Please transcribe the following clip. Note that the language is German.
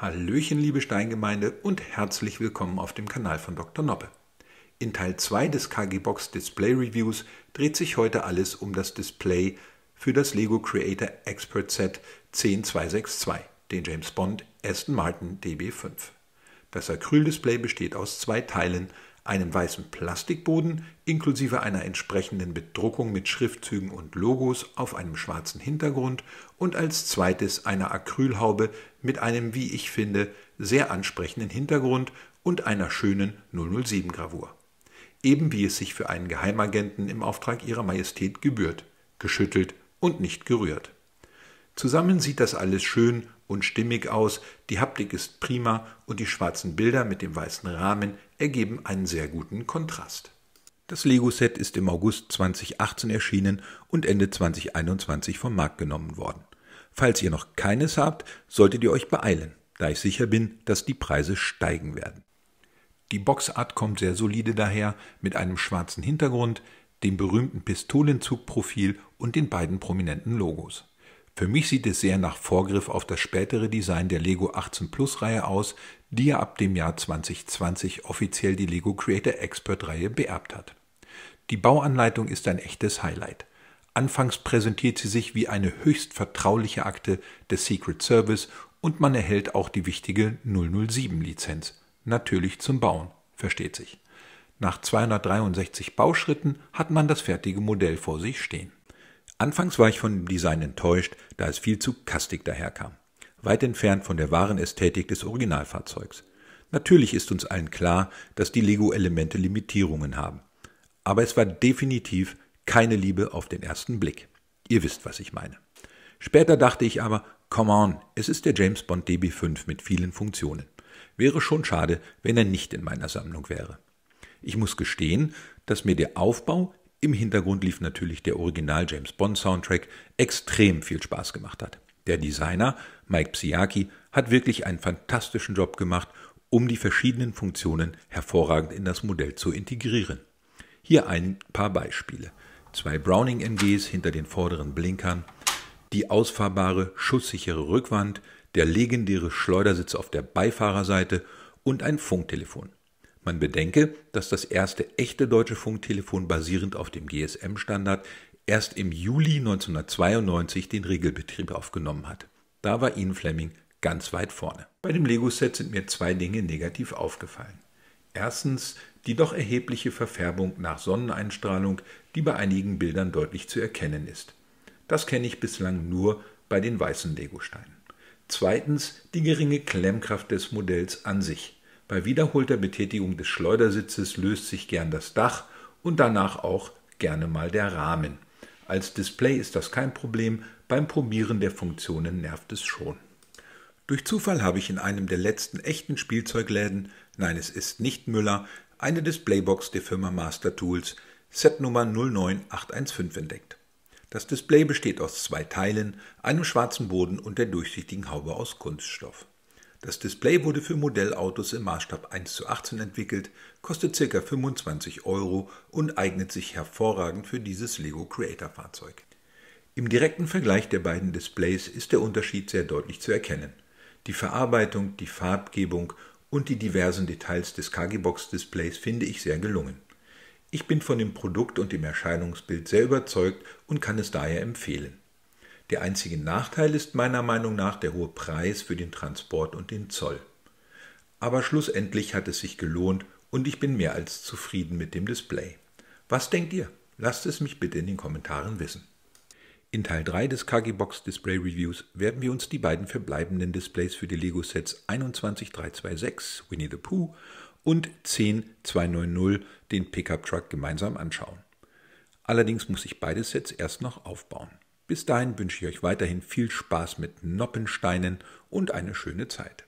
Hallöchen, liebe Steingemeinde und herzlich willkommen auf dem Kanal von Dr. Noppe. In Teil 2 des KG Box Display Reviews dreht sich heute alles um das Display für das Lego Creator Expert Set 10262, den James Bond Aston Martin DB5. Das Acryldisplay besteht aus zwei Teilen, einem weißen Plastikboden inklusive einer entsprechenden Bedruckung mit Schriftzügen und Logos auf einem schwarzen Hintergrund und als zweites einer Acrylhaube mit einem, wie ich finde, sehr ansprechenden Hintergrund und einer schönen 007-Gravur. Eben wie es sich für einen Geheimagenten im Auftrag Ihrer Majestät gebührt, geschüttelt und nicht gerührt. Zusammen sieht das alles schön und stimmig aus, die Haptik ist prima und die schwarzen Bilder mit dem weißen Rahmen ergeben einen sehr guten Kontrast. Das Lego-Set ist im August 2018 erschienen und Ende 2021 vom Markt genommen worden. Falls ihr noch keines habt, solltet ihr euch beeilen, da ich sicher bin, dass die Preise steigen werden. Die Boxart kommt sehr solide daher mit einem schwarzen Hintergrund, dem berühmten Pistolenzugprofil und den beiden prominenten Logos. Für mich sieht es sehr nach Vorgriff auf das spätere Design der Lego 18 Plus Reihe aus, die ja ab dem Jahr 2020 offiziell die Lego Creator Expert Reihe beerbt hat. Die Bauanleitung ist ein echtes Highlight. Anfangs präsentiert sie sich wie eine höchst vertrauliche Akte des Secret Service und man erhält auch die wichtige 007-Lizenz. Natürlich zum Bauen, versteht sich. Nach 263 Bauschritten hat man das fertige Modell vor sich stehen. Anfangs war ich von dem Design enttäuscht, da es viel zu kastig daherkam. Weit entfernt von der wahren Ästhetik des Originalfahrzeugs. Natürlich ist uns allen klar, dass die Lego-Elemente Limitierungen haben. Aber es war definitiv keine Liebe auf den ersten Blick. Ihr wisst, was ich meine. Später dachte ich aber, come on, es ist der James Bond DB5 mit vielen Funktionen. Wäre schon schade, wenn er nicht in meiner Sammlung wäre. Ich muss gestehen, dass mir der Aufbau, im Hintergrund lief natürlich der Original James Bond Soundtrack, extrem viel Spaß gemacht hat. Der Designer, Mike Psiaki, hat wirklich einen fantastischen Job gemacht, um die verschiedenen Funktionen hervorragend in das Modell zu integrieren. Hier ein paar Beispiele. Zwei Browning MGs hinter den vorderen Blinkern, die ausfahrbare, schusssichere Rückwand, der legendäre Schleudersitz auf der Beifahrerseite und ein Funktelefon. Man bedenke, dass das erste echte deutsche Funktelefon basierend auf dem GSM-Standard erst im Juli 1992 den Regelbetrieb aufgenommen hat. Da war Ian Fleming ganz weit vorne. Bei dem Lego-Set sind mir zwei Dinge negativ aufgefallen. Erstens die doch erhebliche Verfärbung nach Sonneneinstrahlung, die bei einigen Bildern deutlich zu erkennen ist. Das kenne ich bislang nur bei den weißen Legosteinen. Zweitens die geringe Klemmkraft des Modells an sich. Bei wiederholter Betätigung des Schleudersitzes löst sich gern das Dach und danach auch gerne mal der Rahmen. Als Display ist das kein Problem, beim Probieren der Funktionen nervt es schon. Durch Zufall habe ich in einem der letzten echten Spielzeugläden, nein es ist nicht Müller, eine Displaybox der Firma Master Tools, Set Nummer 09815 entdeckt. Das Display besteht aus zwei Teilen, einem schwarzen Boden und der durchsichtigen Haube aus Kunststoff. Das Display wurde für Modellautos im Maßstab 1 zu 18 entwickelt, kostet ca. 25 Euro und eignet sich hervorragend für dieses Lego Creator Fahrzeug. Im direkten Vergleich der beiden Displays ist der Unterschied sehr deutlich zu erkennen. Die Verarbeitung, die Farbgebung und die diversen Details des Kagibox Displays finde ich sehr gelungen. Ich bin von dem Produkt und dem Erscheinungsbild sehr überzeugt und kann es daher empfehlen. Der einzige Nachteil ist meiner Meinung nach der hohe Preis für den Transport und den Zoll. Aber schlussendlich hat es sich gelohnt und ich bin mehr als zufrieden mit dem Display. Was denkt ihr? Lasst es mich bitte in den Kommentaren wissen. In Teil 3 des Kagibox Display Reviews werden wir uns die beiden verbleibenden Displays für die Lego Sets 21326 Winnie the Pooh und 10290 den Pickup Truck gemeinsam anschauen. Allerdings muss ich beide Sets erst noch aufbauen. Bis dahin wünsche ich euch weiterhin viel Spaß mit Noppensteinen und eine schöne Zeit.